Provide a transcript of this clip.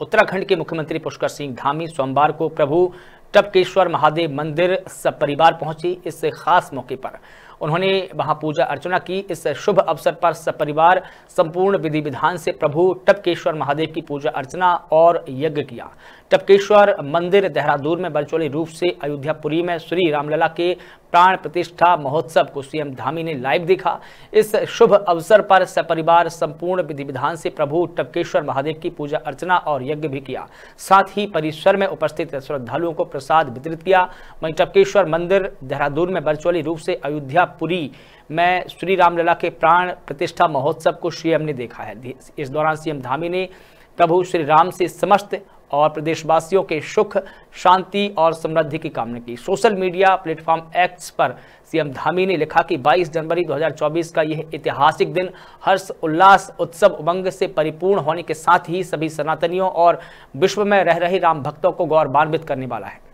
उत्तराखंड के मुख्यमंत्री पुष्कर सिंह धामी सोमवार को प्रभु टपकेश्वर महादेव मंदिर सपरिवार पहुंची इस खास मौके पर उन्होंने वहां पूजा अर्चना की इस शुभ अवसर पर सपरिवार संपूर्ण विधि विधान से प्रभु टपकेश्वर महादेव की पूजा अर्चना और यज्ञ किया टपकेश्वर मंदिर देहरादून में वर्चुअली रूप से अयोध्यापुरी में श्री रामलला के प्राण प्रतिष्ठा महोत्सव को सीएम धामी ने लाइव देखा इस शुभ अवसर पर सपरिवार संपूर्ण विधि विधान से प्रभु टपकेश्वर महादेव की पूजा अर्चना और यज्ञ भी किया साथ ही परिसर में उपस्थित श्रद्धालुओं को प्रसाद वितरित किया वहीं टपकेश्वर मंदिर देहरादून में वर्चुअली रूप से अयोध्या पुरी में श्री रामलला के प्राण प्रतिष्ठा महोत्सव को सीएम ने देखा है इस दौरान सीएम धामी ने प्रभु श्री राम से समस्त और प्रदेशवासियों के सुख शांति और समृद्धि की कामना की सोशल मीडिया प्लेटफॉर्म एक्स पर सीएम धामी ने लिखा कि 22 जनवरी 2024 का यह ऐतिहासिक दिन हर्ष उल्लास उत्सव उमंग से परिपूर्ण होने के साथ ही सभी सनातनियों और विश्व में रह रहे राम भक्तों को गौरवान्वित करने वाला है